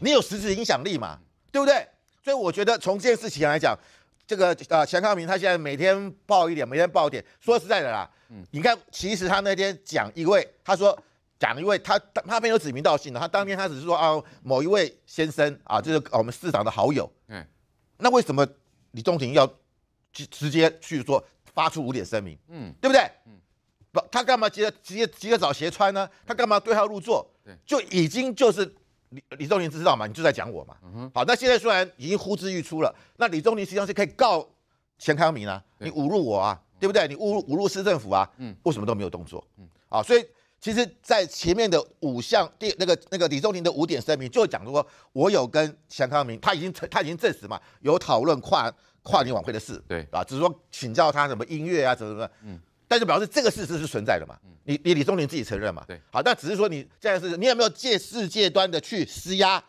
你有实质影响力嘛？对不对？所以我觉得从这件事情来讲，这个呃钱康明他现在每天爆一点，每天爆一点。说实在的啦，你看，其实他那天讲一位，他说讲一位，他他没有指名道姓的，他当天他只是说啊某一位先生啊，就是我们市长的好友。嗯。那为什么李宗廷要直直接去说发出五点声明？嗯，对不对？嗯。不，他干嘛急着急着急着找鞋穿呢？他干嘛对号入座？对，就已经就是。李李宗宁知道吗？你就在讲我嘛。好，那现在虽然已经呼之欲出了，那李宗宁实际上是可以告钱康明啊，你侮辱我啊，对不对？你侮辱侮辱市政府啊？嗯，为什么都没有动作？嗯，啊，所以其实，在前面的五项第那个那个李宗宁的五点声明，就讲说我有跟钱康明，他已经他已经证实嘛，有讨论跨跨年晚会的事，对啊，只是说请教他什么音乐啊，怎么怎么嗯。但是表示这个事实是存在的嘛？你你李宗霖自己承认嘛？对，好，那只是说你这样是你有没有借世界端的去施压，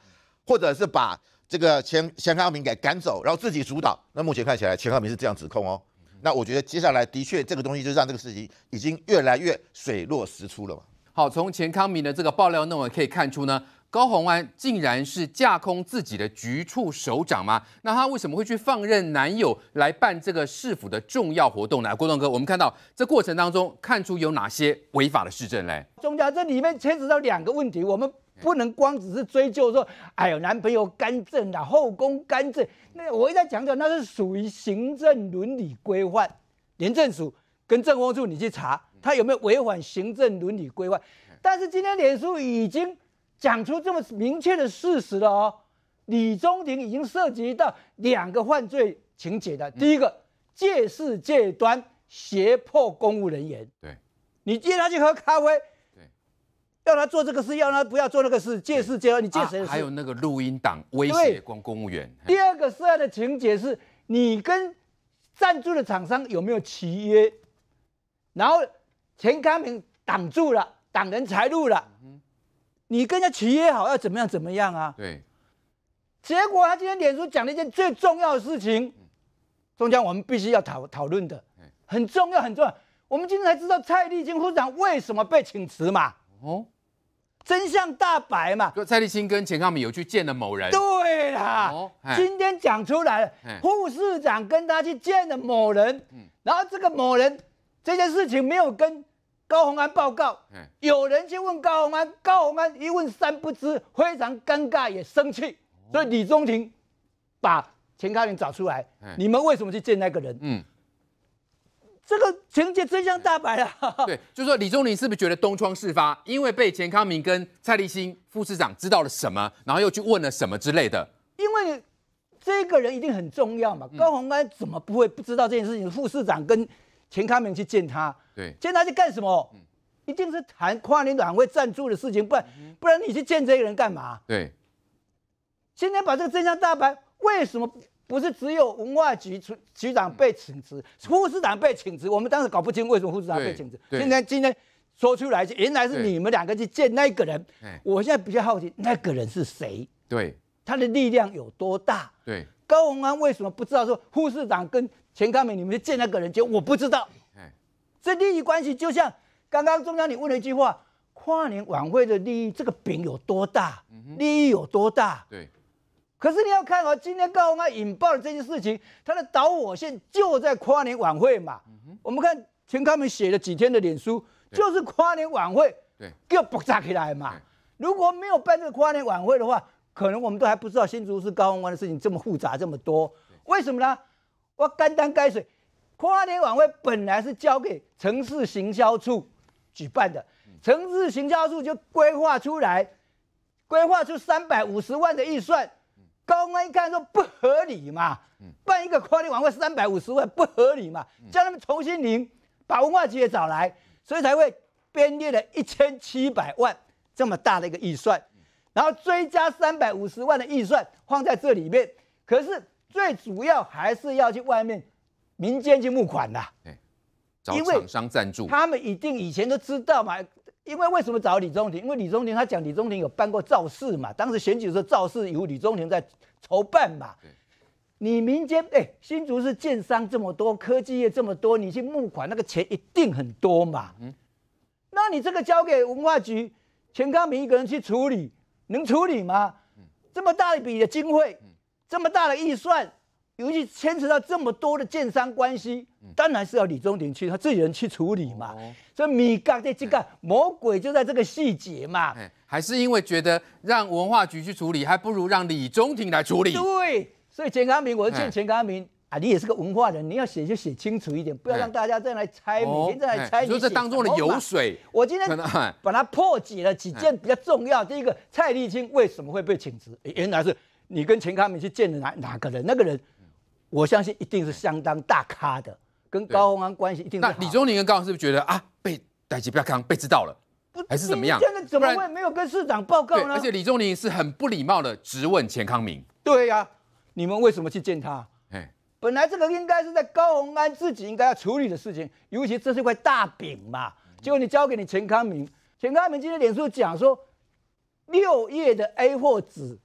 或者是把这个钱钱康明给赶走，然后自己主导？那目前看起来钱康明是这样指控哦。那我觉得接下来的确这个东西就是让这个事情已经越来越水落石出了嘛。好，从钱康明的这个爆料内容可以看出呢。高虹安竟然是架空自己的局处首长吗？那她为什么会去放任男友来办这个市府的重要活动呢？郭栋哥，我们看到这过程当中看出有哪些违法的市政呢？中间这里面牵涉到两个问题，我们不能光只是追究说，哎呦，男朋友干政啊，后宫干政。那我一再强调，那是属于行政伦理规范，廉政署跟政务处，你去查他有没有违反行政伦理规范。但是今天脸书已经。讲出这么明确的事实了哦，李宗廷已经涉及到两个犯罪情节的。第一个借势借端胁迫公务人员，对，你接他去喝咖啡，对，要他做这个事，要他不要做那个事，借势借端。你借谁？还有那个录音党威胁公公务员。第二个涉案的情节是你跟赞助的厂商有没有契约？然后钱康明挡住了，挡人财路了。你跟人家企业好要怎么样怎么样啊？对，结果他今天脸书讲了一件最重要的事情，中间我们必须要讨讨论的，很重要很重要。我们今天才知道蔡立新副士长为什么被请辞嘛？哦，真相大白嘛。蔡立新跟钱康敏有去见了某人。对啦，今天讲出来了，副市长跟他去见了某人，然后这个某人这件事情没有跟。高宏安报告，有人去问高宏安，高宏安一问三不知，非常尴尬也生气。所以李宗廷把钱康明找出来，你们为什么去见那个人？嗯，这个情节真相大白了。对，就说李宗廷是不是觉得东窗事发，因为被钱康明跟蔡立新副市长知道了什么，然后又去问了什么之类的？因为这个人一定很重要嘛，高鸿安怎么不会不知道这件事情？副市长跟钱康明去见他，对，见他去干什么？嗯，一定是谈跨年晚会赞助的事情，不然不然你去见这个人干嘛？对，今天把这个真相大白，为什么不是只有文化局局局长被请辞，副市长被请辞？我们当时搞不清为什么副市长被请辞，今天今天说出来，原来是你们两个去见那个人。我现在比较好奇，那个人是谁？对，他的力量有多大？对。高鸿安为什么不知道？说护士长跟钱康明，你们去见那个人，就我不知道。这利益关系就像刚刚中央，你问了一句话：跨年晚会的利益，这个饼有多大？利益有多大？对。可是你要看哦，今天高鸿安引爆的这件事情，他的导火线就在跨年晚会嘛。我们看钱康明写了几天的脸书，就是跨年晚会，对，又爆炸起来嘛。如果没有办这个跨年晚会的话，可能我们都还不知道新竹市高文湾的事情这么复杂这么多，为什么呢？我肝胆该水，跨年晚会本来是交给城市行销处举办的，城市行销处就规划出来，规划出三百五十万的预算，高文安一看说不合理嘛，办一个跨年晚会三百五十万不合理嘛，叫他们重新领，把文化局也找来，所以才会编列了一千七百万这么大的一个预算。然后追加三百五十万的预算放在这里面，可是最主要还是要去外面民间去募款的，找厂商赞助。他们一定以前都知道嘛，因为为什么找李宗廷？因为李宗廷他讲李宗廷有办过造势嘛，当时选举的时候造势由李宗廷在筹办嘛。你民间哎，新竹是建商这么多，科技业这么多，你去募款那个钱一定很多嘛。嗯，那你这个交给文化局钱康明一个人去处理。能处理吗？这么大一笔的经费，这么大的预算，尤其牵扯到这么多的建商关系，当然是要李宗廷去他自己人去处理嘛。所以米高的这个魔鬼就在这个细节嘛。还是因为觉得让文化局去处理，还不如让李宗廷来处理。对，所以钱康明，我见钱康明。啊，你也是个文化人，你要写就写清楚一点，不要让大家再来猜，每天再来猜。你说这当中的油水，我今天把它破解了几件比较重要。第一个，蔡立青为什么会被请辞？原来是你跟钱康明去见了哪哪个人？那个人，我相信一定是相当大咖的，跟高鸿安关系一定。那李宗宁跟高鸿是不是觉得啊，被逮起不要康被知道了，不还是怎么样？现在怎么会没有跟市长报告呢？而且李中林是很不礼貌的直问钱康明。对呀，你们为什么去见他？本来这个应该是在高鸿安自己应该要处理的事情，尤其这是一块大饼嘛。结果你交给你陈康明，陈康明今天脸书讲说，六页的 A 货纸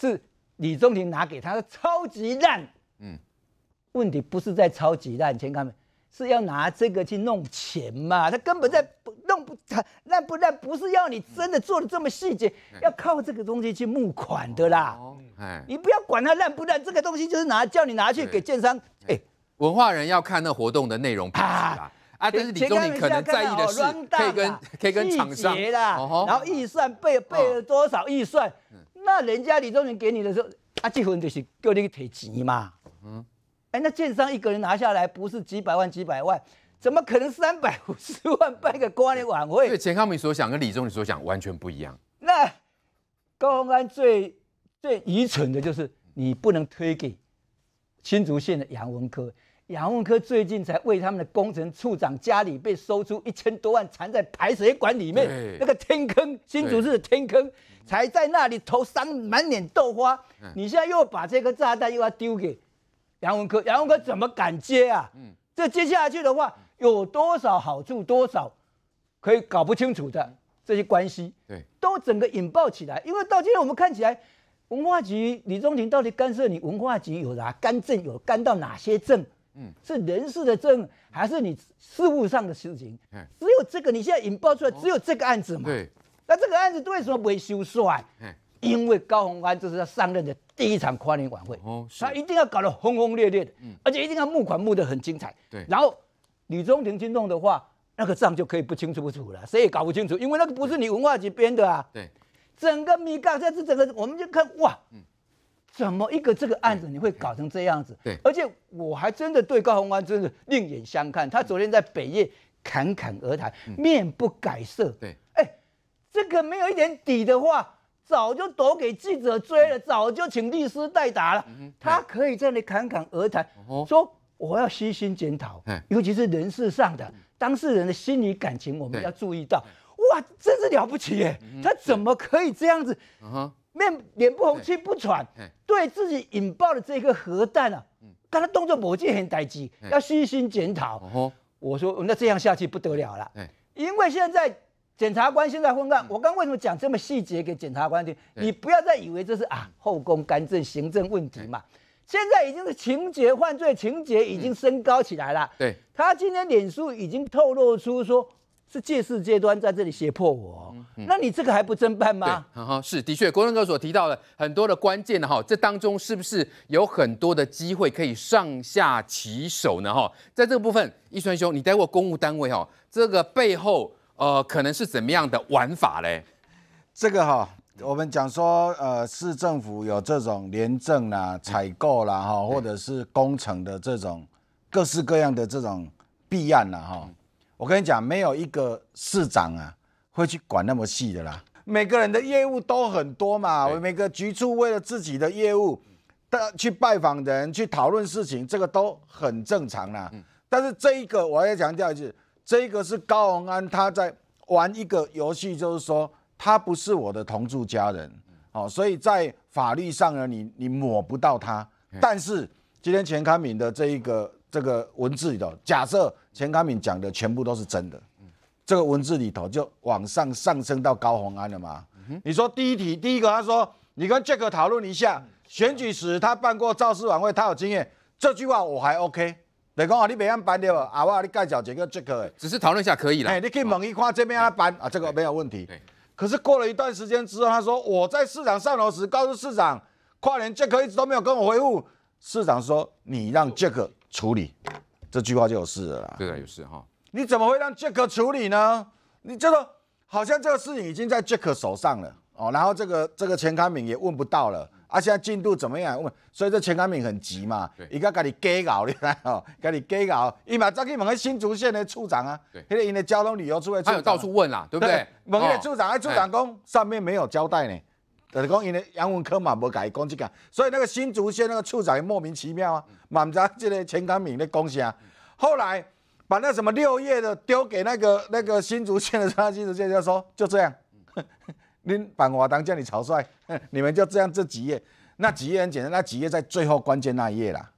是李宗廷拿给他的，超级烂。嗯，问题不是在超级烂，陈康明。是要拿这个去弄钱嘛？他根本在弄不烂，烂不烂不是要你真的做的这么细节，要靠这个东西去募款的啦。你不要管它烂不烂，这个东西就是拿叫你拿去给券商。哎，文化人要看那活动的内容，啊啊！但是李宗林可能在意的是，可以跟可以跟厂商然后预算备备多少预算？那人家李宗林给你的时候，啊，这份就是叫你去提钱嘛。嗯。哎，那建商一个人拿下来不是几百万几百万，怎么可能三百五十万 办一个安的晚会？对，钱康明所想跟李宗理所想完全不一样。那高鸿安最最愚蠢的就是，你不能推给新竹县的杨文科，杨文科最近才为他们的工程处长家里被收出一千多万藏在排水管里面那个天坑，新竹市的天坑，才在那里头三满脸豆花，你现在又把这个炸弹又要丢给？杨文科，杨文科怎么敢接啊？嗯，这接下去的话，有多少好处，多少可以搞不清楚的这些关系，对，都整个引爆起来。因为到今天，我们看起来文化局李宗廷到底干涉你文化局有哪干政，有干到哪些政？嗯，是人事的政，还是你事务上的事情？嗯，只有这个，你现在引爆出来，只有这个案子嘛？对，那这个案子为什么未修束嗯。因为高鸿安这是他上任的第一场跨年晚会，他一定要搞得轰轰烈烈的，而且一定要募款募得很精彩。对，然后李宗廷去弄的话，那个账就可以不清楚不楚了，谁也搞不清楚，因为那个不是你文化局编的啊。对，整个米缸，现在是整个，我们就看哇，怎么一个这个案子你会搞成这样子？对，而且我还真的对高鸿安真的另眼相看，他昨天在北夜侃侃而谈，面不改色。对，哎，这个没有一点底的话。早就躲给记者追了，早就请律师代打了。他可以在那侃侃而谈，说我要悉心检讨，尤其是人事上的，当事人的心理感情，我们要注意到。哇，真是了不起耶！他怎么可以这样子？面脸不红，气不喘，对自己引爆的这个核弹啊，看他动作稳件很歹劲。要悉心检讨。我说那这样下去不得了了，因为现在。检察官现在分案，我刚为什么讲这么细节给检察官听？你不要再以为这是啊后宫干政行政问题嘛，现在已经是情节犯罪，情节已经升高起来了。对他今天脸书已经透露出说，是借势阶段在这里胁迫我，那你这个还不侦办吗？对，哈，是的确，国政哥所提到的很多的关键的哈，这当中是不是有很多的机会可以上下其手呢？哈，在这个部分，一川兄，你待过公务单位哈，这个背后。呃，可能是怎么样的玩法嘞？这个哈，我们讲说，呃，市政府有这种廉政啦、采购啦，哈，或者是工程的这种各式各样的这种弊案啦，哈。我跟你讲，没有一个市长啊会去管那么细的啦。每个人的业务都很多嘛，每个局处为了自己的业务，去拜访人、去讨论事情，这个都很正常啦。但是这一个，我要强调一句。这个是高鸿安，他在玩一个游戏，就是说他不是我的同住家人，哦，所以在法律上呢，你你抹不到他。但是今天钱康敏的这一个这个文字里头，假设钱康敏讲的全部都是真的，这个文字里头就往上上升到高鸿安了嘛？你说第一题第一个，他说你跟 Jack 讨论一下选举时他办过造势晚会，他有经验，这句话我还 OK。你讲啊，你没按办对啊，我旺，你介绍这个这个，只是讨论一下可以了。哎，你可以猛一看这边按办啊，这个没有问题。可是过了一段时间之后，他说我在市长上楼时告诉市长，跨年 Jack 一直都没有跟我回复。市长说：“你让 Jack 处理。”这句话就有事了。啦。对啊，有事哈。你怎么会让 Jack 处理呢？你这个好像这个事情已经在 Jack 手上了哦。然后这个这个钱康敏也问不到了。啊，现在进度怎么样？问，所以这钱干敏很急嘛，伊家给 你鸡你咧，吼，家你给咬，伊嘛再去问个新竹县的处长啊，迄个因的交通旅游处的处长，他有到处问啦，对不对？问个处长，哎，处长讲上面没有交代呢，就是讲因的杨文科嘛，无家伊讲这个，所以那个新竹县那个处长莫名其妙啊，满杂这个钱干敏的功啊，后来把那什么六月的丢给那个那个新竹县的什么 新竹县就说就这样。您办瓦当叫你草率，你们就这样这几页，那几页很简单，那几页在最后关键那一页啦。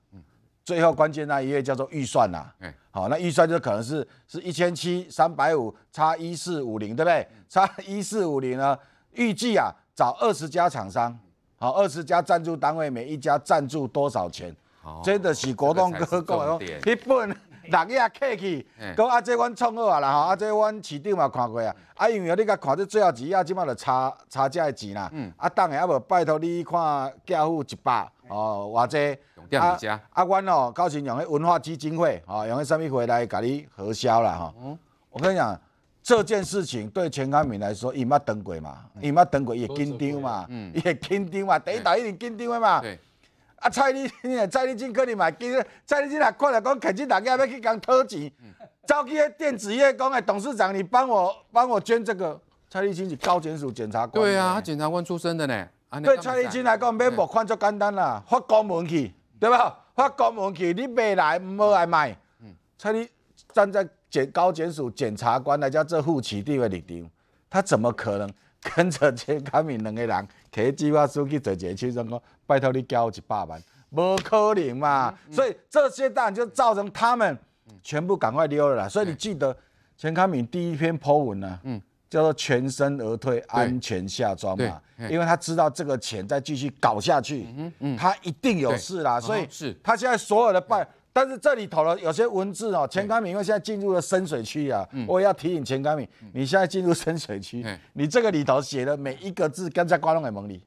最后关键那一页叫做预算啦。好，那预算就可能是是一千七三百五，差一四五零，对不对？差一四五零呢，预计啊找二十家厂商，好，二十家赞助单位，每一家赞助多少钱？真的，喜国栋哥够了，基本。大也客气，讲啊，这阮创好啊啦吼，啊，这阮市长嘛看过啊，啊，因为你甲看，你最后一页，即嘛着差差价的钱啦，啊，等下啊无拜托你看交付一百哦，或者啊啊，阮哦，到时用迄文化基金会哦，用迄啥物会来甲你核销啦嗯，我跟你讲，这件事情对钱康敏来说，伊毋捌断过嘛，伊毋捌断过，伊会紧张嘛，伊会紧张嘛，第一一定紧张嘛。啊，蔡立钦，蔡立可能你买机，蔡立钦也看来讲，肯定大家要去讲讨钱，找几个电子业讲的董事长，你帮我帮我捐这个。蔡立钦是高检署检察官。对啊，检察官出身的呢。对蔡立钦来讲，没木款就简单啦，发公文去，对吧？发公文去，你未来没来卖？嗯，蔡立站在检高检署检察官来讲，这护旗地位立场，他怎么可能？跟着钱康敏两个人，提计划书去坐一个车上讲，拜托你交一百万，无可能嘛。所以这些然就造成他们全部赶快溜了啦。所以你记得钱康敏第一篇 po 文呢，叫做全身而退，安全下庄嘛。因为他知道这个钱再继续搞下去，他一定有事啦。所以是他现在所有的拜。但是这里头了有些文字哦，钱刚敏，因为现在进入了深水区啊，我也要提醒钱刚敏，你现在进入深水区，你这个里头写的每一个字，跟在观众眼眸里，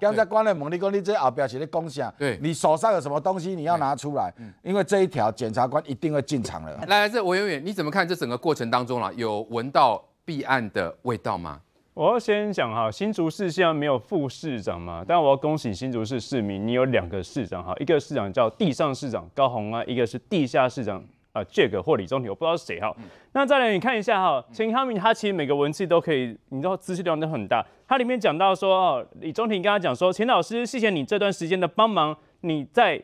跟在观众眼眸里，你这些阿写的东西啊，你手上有什么东西你要拿出来，因为这一条检察官一定会进场了。来来，这吴远远，你怎么看这整个过程当中了，有闻到避案的味道吗？我要先讲哈，新竹市现在没有副市长嘛，但我要恭喜新竹市市民，你有两个市长哈，一个市长叫地上市长高鸿啊，一个是地下市长啊，Jack 或李宗廷，我不知道是谁哈。那再来你看一下哈，陈康明他其实每个文字都可以，你知道资讯量都很大，他里面讲到说哦，李宗廷跟他讲说，钱老师谢谢你这段时间的帮忙，你在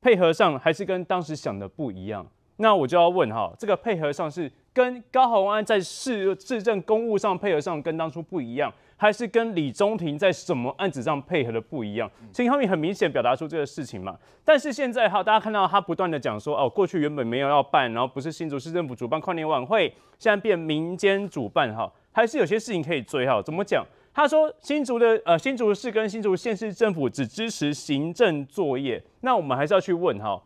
配合上还是跟当时想的不一样。那我就要问哈，这个配合上是跟高鸿安在市市政公务上配合上跟当初不一样，还是跟李中庭在什么案子上配合的不一样？陈宏宇很明显表达出这个事情嘛，但是现在哈，大家看到他不断的讲说哦，过去原本没有要办，然后不是新竹市政府主办跨年晚会，现在变民间主办哈，还是有些事情可以追哈？怎么讲？他说新竹的呃新竹市跟新竹县市政府只支持行政作业，那我们还是要去问哈。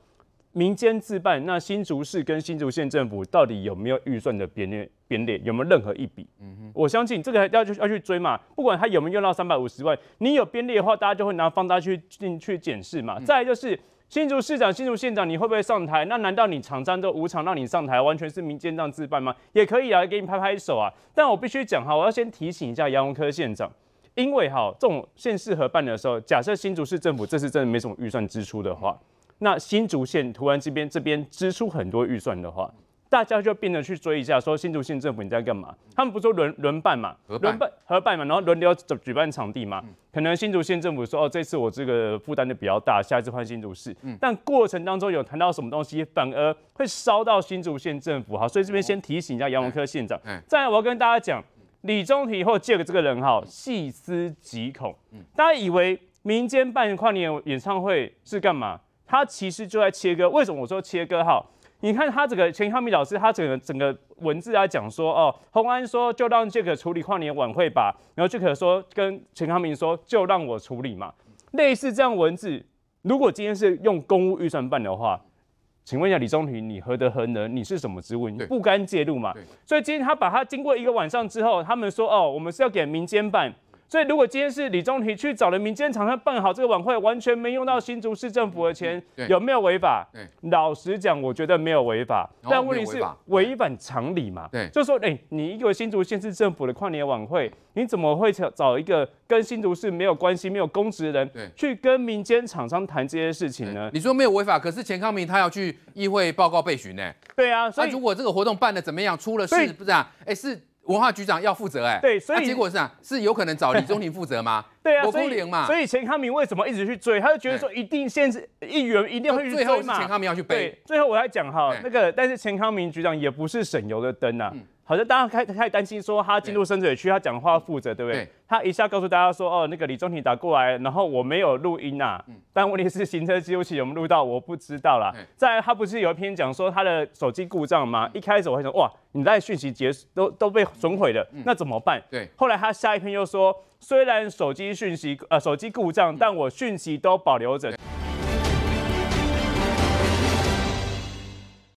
民间自办，那新竹市跟新竹县政府到底有没有预算的编列？编列有没有任何一笔？嗯哼，我相信这个要去要去追嘛，不管他有没有用到三百五十万，你有编列的话，大家就会拿放大去进去检视嘛。再就是新竹市长、新竹县长，你会不会上台？那难道你长商都无偿让你上台，完全是民间这样自办吗？也可以啊，给你拍拍手啊。但我必须讲哈，我要先提醒一下杨荣科县长，因为哈，这种县市合办的时候，假设新竹市政府这次真的没什么预算支出的话。那新竹县、图然这边这边支出很多预算的话，大家就变得去追一下，说新竹县政府你在干嘛？他们不是说轮轮办嘛，轮办合办嘛，然后轮流举办场地嘛。可能新竹县政府说，哦，这次我这个负担就比较大，下一次换新竹市。但过程当中有谈到什么东西，反而会烧到新竹县政府。哈。所以这边先提醒一下杨文科县长。再来，我要跟大家讲，李中廷或借给这个人哈，细思极恐。大家以为民间办跨年演唱会是干嘛？他其实就在切割，为什么我说切割？哈，你看他这个钱康明老师，他整个整个文字来讲说，哦，洪安说就让 Jack 处理跨年晚会吧，然后 Jack 说跟钱康明说就让我处理嘛，类似这样文字，如果今天是用公务预算办的话，请问一下李中庭，你何德何能，你是什么职务？你不甘介入嘛？所以今天他把他经过一个晚上之后，他们说，哦，我们是要给民间办。所以，如果今天是李宗廷去找了民间厂商办好这个晚会，完全没用到新竹市政府的钱，有没有违法？老实讲，我觉得没有违法。但问题是，违反常理嘛？就是说，哎，你一个新竹县市政府的跨年晚会，你怎么会找一个跟新竹市没有关系、没有公职的人去跟民间厂商谈这些事情呢？你说没有违法，可是钱康明他要去议会报告备询呢？对啊，所以如果这个活动办的怎么样，出了事不咋？哎，是。文化局长要负责哎，对，所以结果是啊，是有可能找李宗廷负责吗？对啊，国公嘛。所以钱康明为什么一直去追？他就觉得说一定现在议员一定会去追嘛。最后是钱康明要去背。对，最后我要讲哈，那个但是钱康明局长也不是省油的灯呐。好像大家开始担心，说他进入深水区，他讲话负责对不对？他一下告诉大家说，哦，那个李宗廷打过来，然后我没有录音啊，但问题是行车记录器有没录到，我不知道啦。再他不是有一篇讲说他的手机故障吗？一开始我讲，哇，你在讯息结束都都被损毁了，那怎么办？对，后来他下一篇又说，虽然手机讯息呃手机故障，但我讯息都保留着。